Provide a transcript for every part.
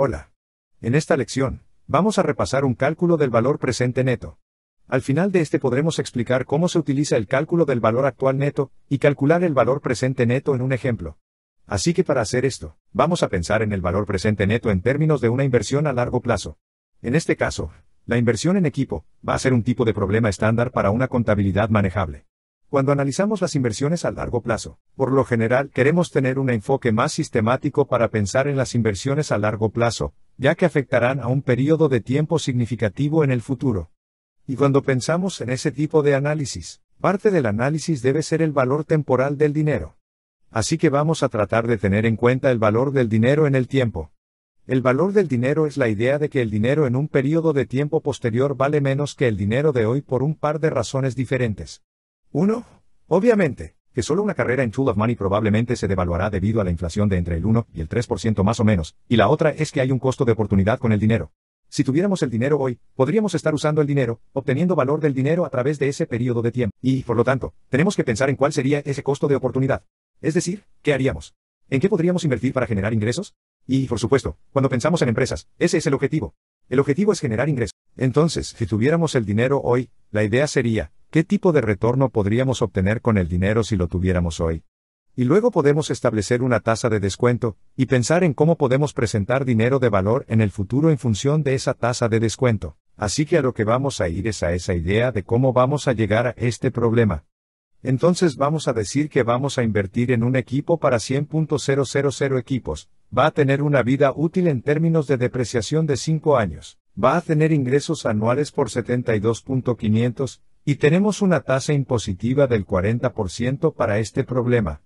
Hola. En esta lección, vamos a repasar un cálculo del valor presente neto. Al final de este podremos explicar cómo se utiliza el cálculo del valor actual neto, y calcular el valor presente neto en un ejemplo. Así que para hacer esto, vamos a pensar en el valor presente neto en términos de una inversión a largo plazo. En este caso, la inversión en equipo, va a ser un tipo de problema estándar para una contabilidad manejable. Cuando analizamos las inversiones a largo plazo, por lo general queremos tener un enfoque más sistemático para pensar en las inversiones a largo plazo, ya que afectarán a un periodo de tiempo significativo en el futuro. Y cuando pensamos en ese tipo de análisis, parte del análisis debe ser el valor temporal del dinero. Así que vamos a tratar de tener en cuenta el valor del dinero en el tiempo. El valor del dinero es la idea de que el dinero en un periodo de tiempo posterior vale menos que el dinero de hoy por un par de razones diferentes. Uno, Obviamente, que solo una carrera en Tool of Money probablemente se devaluará debido a la inflación de entre el 1 y el 3% más o menos, y la otra es que hay un costo de oportunidad con el dinero. Si tuviéramos el dinero hoy, podríamos estar usando el dinero, obteniendo valor del dinero a través de ese periodo de tiempo, y, por lo tanto, tenemos que pensar en cuál sería ese costo de oportunidad. Es decir, ¿qué haríamos? ¿En qué podríamos invertir para generar ingresos? Y, por supuesto, cuando pensamos en empresas, ese es el objetivo. El objetivo es generar ingresos. Entonces, si tuviéramos el dinero hoy, la idea sería, ¿Qué tipo de retorno podríamos obtener con el dinero si lo tuviéramos hoy? Y luego podemos establecer una tasa de descuento, y pensar en cómo podemos presentar dinero de valor en el futuro en función de esa tasa de descuento. Así que a lo que vamos a ir es a esa idea de cómo vamos a llegar a este problema. Entonces vamos a decir que vamos a invertir en un equipo para 100.000 equipos, va a tener una vida útil en términos de depreciación de 5 años, va a tener ingresos anuales por 72.500, y tenemos una tasa impositiva del 40% para este problema.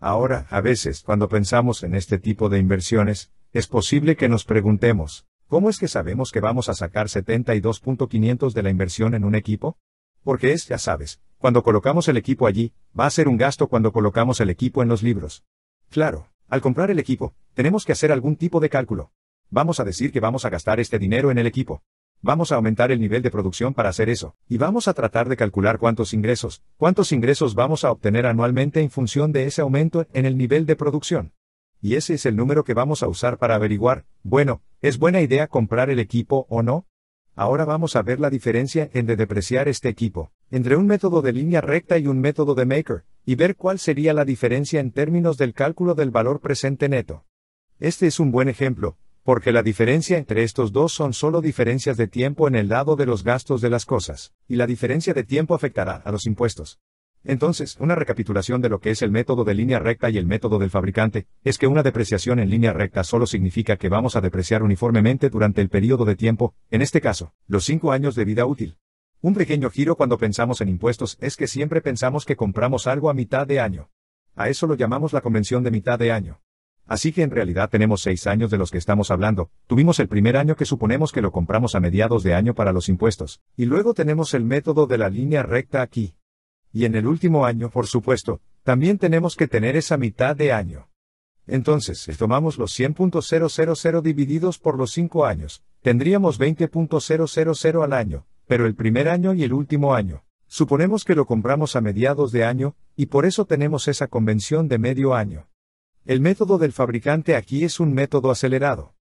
Ahora, a veces, cuando pensamos en este tipo de inversiones, es posible que nos preguntemos, ¿cómo es que sabemos que vamos a sacar 72.500 de la inversión en un equipo? Porque es, ya sabes, cuando colocamos el equipo allí, va a ser un gasto cuando colocamos el equipo en los libros. Claro, al comprar el equipo, tenemos que hacer algún tipo de cálculo. Vamos a decir que vamos a gastar este dinero en el equipo. Vamos a aumentar el nivel de producción para hacer eso, y vamos a tratar de calcular cuántos ingresos, cuántos ingresos vamos a obtener anualmente en función de ese aumento en el nivel de producción. Y ese es el número que vamos a usar para averiguar, bueno, ¿es buena idea comprar el equipo o no? Ahora vamos a ver la diferencia en depreciar este equipo, entre un método de línea recta y un método de Maker, y ver cuál sería la diferencia en términos del cálculo del valor presente neto. Este es un buen ejemplo, porque la diferencia entre estos dos son solo diferencias de tiempo en el lado de los gastos de las cosas, y la diferencia de tiempo afectará a los impuestos. Entonces, una recapitulación de lo que es el método de línea recta y el método del fabricante, es que una depreciación en línea recta solo significa que vamos a depreciar uniformemente durante el periodo de tiempo, en este caso, los cinco años de vida útil. Un pequeño giro cuando pensamos en impuestos es que siempre pensamos que compramos algo a mitad de año. A eso lo llamamos la convención de mitad de año. Así que en realidad tenemos seis años de los que estamos hablando, tuvimos el primer año que suponemos que lo compramos a mediados de año para los impuestos, y luego tenemos el método de la línea recta aquí. Y en el último año, por supuesto, también tenemos que tener esa mitad de año. Entonces, si tomamos los 100.000 divididos por los cinco años, tendríamos 20.000 al año, pero el primer año y el último año. Suponemos que lo compramos a mediados de año, y por eso tenemos esa convención de medio año. El método del fabricante aquí es un método acelerado.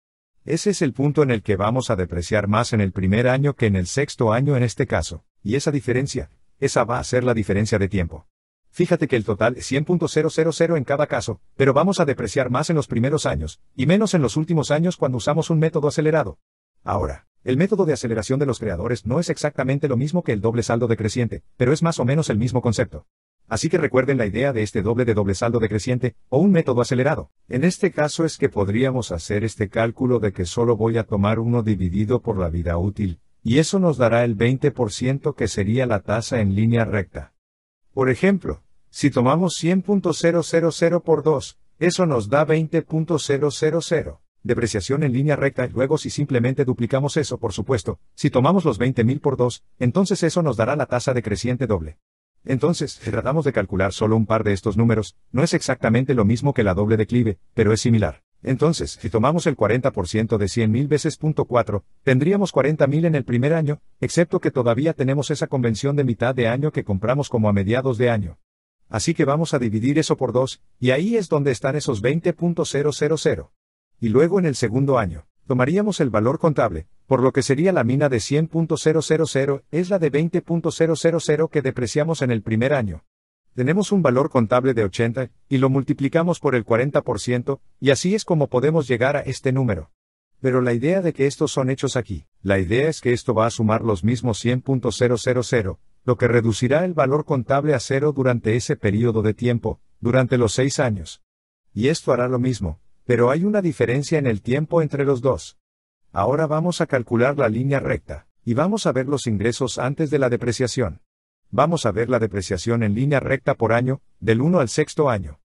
Ese es el punto en el que vamos a depreciar más en el primer año que en el sexto año en este caso, y esa diferencia, esa va a ser la diferencia de tiempo. Fíjate que el total es 100.000 en cada caso, pero vamos a depreciar más en los primeros años, y menos en los últimos años cuando usamos un método acelerado. Ahora, el método de aceleración de los creadores no es exactamente lo mismo que el doble saldo decreciente, pero es más o menos el mismo concepto. Así que recuerden la idea de este doble de doble saldo decreciente, o un método acelerado. En este caso es que podríamos hacer este cálculo de que solo voy a tomar uno dividido por la vida útil, y eso nos dará el 20% que sería la tasa en línea recta. Por ejemplo, si tomamos 100.000 por 2, eso nos da 20.000. Depreciación en línea recta y luego si simplemente duplicamos eso, por supuesto, si tomamos los 20.000 por 2, entonces eso nos dará la tasa decreciente doble. Entonces, si tratamos de calcular solo un par de estos números, no es exactamente lo mismo que la doble declive, pero es similar. Entonces, si tomamos el 40% de 100.000 veces 4, tendríamos 40.000 en el primer año, excepto que todavía tenemos esa convención de mitad de año que compramos como a mediados de año. Así que vamos a dividir eso por 2, y ahí es donde están esos 20.000. Y luego en el segundo año, tomaríamos el valor contable, por lo que sería la mina de 100.000 es la de 20.000 que depreciamos en el primer año. Tenemos un valor contable de 80, y lo multiplicamos por el 40%, y así es como podemos llegar a este número. Pero la idea de que estos son hechos aquí, la idea es que esto va a sumar los mismos 100.000, lo que reducirá el valor contable a cero durante ese periodo de tiempo, durante los 6 años. Y esto hará lo mismo, pero hay una diferencia en el tiempo entre los dos. Ahora vamos a calcular la línea recta, y vamos a ver los ingresos antes de la depreciación. Vamos a ver la depreciación en línea recta por año, del 1 al sexto año.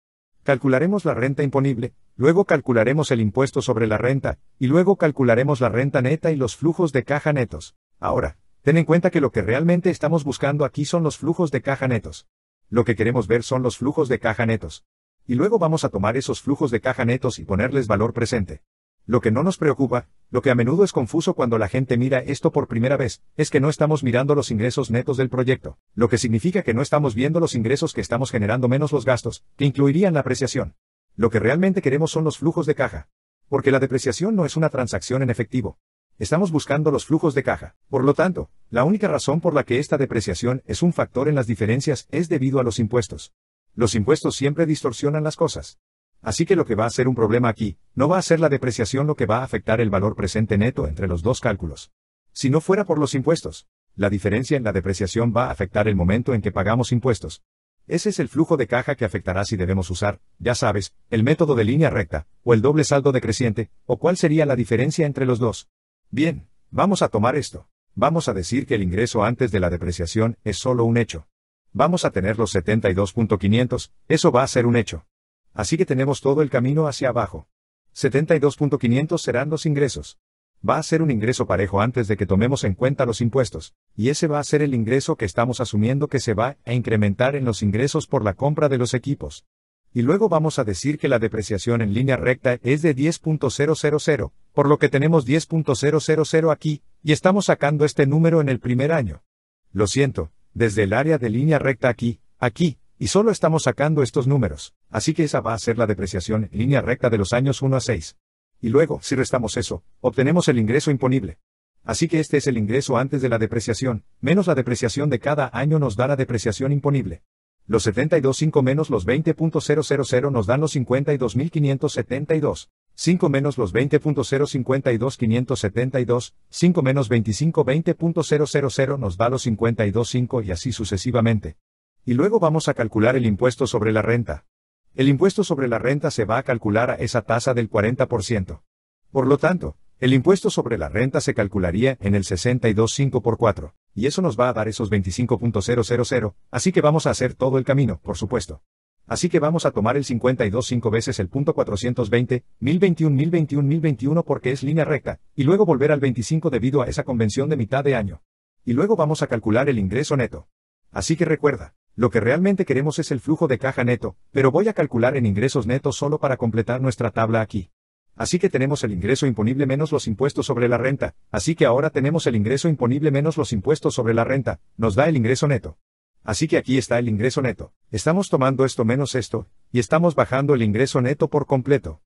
Calcularemos la renta imponible, luego calcularemos el impuesto sobre la renta, y luego calcularemos la renta neta y los flujos de caja netos. Ahora, ten en cuenta que lo que realmente estamos buscando aquí son los flujos de caja netos. Lo que queremos ver son los flujos de caja netos. Y luego vamos a tomar esos flujos de caja netos y ponerles valor presente. Lo que no nos preocupa, lo que a menudo es confuso cuando la gente mira esto por primera vez, es que no estamos mirando los ingresos netos del proyecto, lo que significa que no estamos viendo los ingresos que estamos generando menos los gastos, que incluirían la apreciación. Lo que realmente queremos son los flujos de caja. Porque la depreciación no es una transacción en efectivo. Estamos buscando los flujos de caja. Por lo tanto, la única razón por la que esta depreciación es un factor en las diferencias es debido a los impuestos. Los impuestos siempre distorsionan las cosas. Así que lo que va a ser un problema aquí, no va a ser la depreciación lo que va a afectar el valor presente neto entre los dos cálculos. Si no fuera por los impuestos, la diferencia en la depreciación va a afectar el momento en que pagamos impuestos. Ese es el flujo de caja que afectará si debemos usar, ya sabes, el método de línea recta, o el doble saldo decreciente, o cuál sería la diferencia entre los dos. Bien, vamos a tomar esto. Vamos a decir que el ingreso antes de la depreciación es solo un hecho. Vamos a tener los 72.500, eso va a ser un hecho. Así que tenemos todo el camino hacia abajo. 72.500 serán los ingresos. Va a ser un ingreso parejo antes de que tomemos en cuenta los impuestos, y ese va a ser el ingreso que estamos asumiendo que se va a incrementar en los ingresos por la compra de los equipos. Y luego vamos a decir que la depreciación en línea recta es de 10.000, por lo que tenemos 10.000 aquí, y estamos sacando este número en el primer año. Lo siento, desde el área de línea recta aquí, aquí, y solo estamos sacando estos números, así que esa va a ser la depreciación en línea recta de los años 1 a 6. Y luego, si restamos eso, obtenemos el ingreso imponible. Así que este es el ingreso antes de la depreciación, menos la depreciación de cada año nos da la depreciación imponible. Los 72.5 menos los 20.000 nos dan los 52.572. 5 menos los 20.052572, 5 menos 25 nos da los 52.5 y así sucesivamente. Y luego vamos a calcular el impuesto sobre la renta. El impuesto sobre la renta se va a calcular a esa tasa del 40%. Por lo tanto, el impuesto sobre la renta se calcularía en el 62.5 por 4, y eso nos va a dar esos 25.000, así que vamos a hacer todo el camino, por supuesto. Así que vamos a tomar el 52.5 veces el punto 420, 1021, 1021, 1021 porque es línea recta, y luego volver al 25 debido a esa convención de mitad de año. Y luego vamos a calcular el ingreso neto. Así que recuerda, lo que realmente queremos es el flujo de caja neto, pero voy a calcular en ingresos netos solo para completar nuestra tabla aquí. Así que tenemos el ingreso imponible menos los impuestos sobre la renta, así que ahora tenemos el ingreso imponible menos los impuestos sobre la renta, nos da el ingreso neto. Así que aquí está el ingreso neto. Estamos tomando esto menos esto, y estamos bajando el ingreso neto por completo.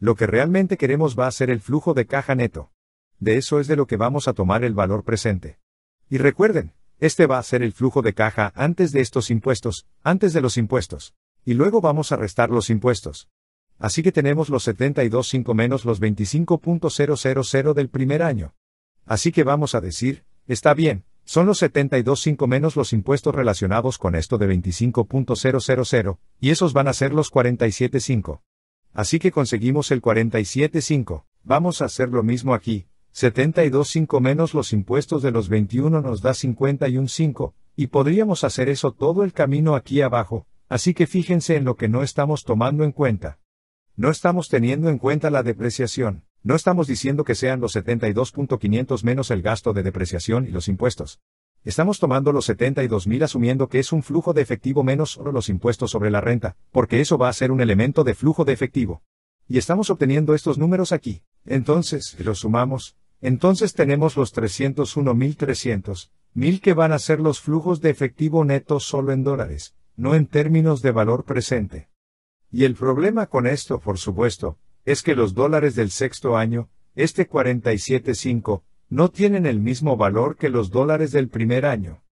Lo que realmente queremos va a ser el flujo de caja neto. De eso es de lo que vamos a tomar el valor presente. Y recuerden, este va a ser el flujo de caja antes de estos impuestos, antes de los impuestos. Y luego vamos a restar los impuestos. Así que tenemos los 72.5 menos los 25.000 del primer año. Así que vamos a decir, está bien, son los 72.5 menos los impuestos relacionados con esto de 25.000, y esos van a ser los 47.5. Así que conseguimos el 47.5. Vamos a hacer lo mismo aquí, 72.5 menos los impuestos de los 21 nos da 51.5, y podríamos hacer eso todo el camino aquí abajo, así que fíjense en lo que no estamos tomando en cuenta. No estamos teniendo en cuenta la depreciación, no estamos diciendo que sean los 72.500 menos el gasto de depreciación y los impuestos. Estamos tomando los 72.000 asumiendo que es un flujo de efectivo menos solo los impuestos sobre la renta, porque eso va a ser un elemento de flujo de efectivo. Y estamos obteniendo estos números aquí. Entonces, si lo sumamos, entonces tenemos los 301.300, mil que van a ser los flujos de efectivo neto solo en dólares, no en términos de valor presente. Y el problema con esto, por supuesto, es que los dólares del sexto año, este 47.5, no tienen el mismo valor que los dólares del primer año.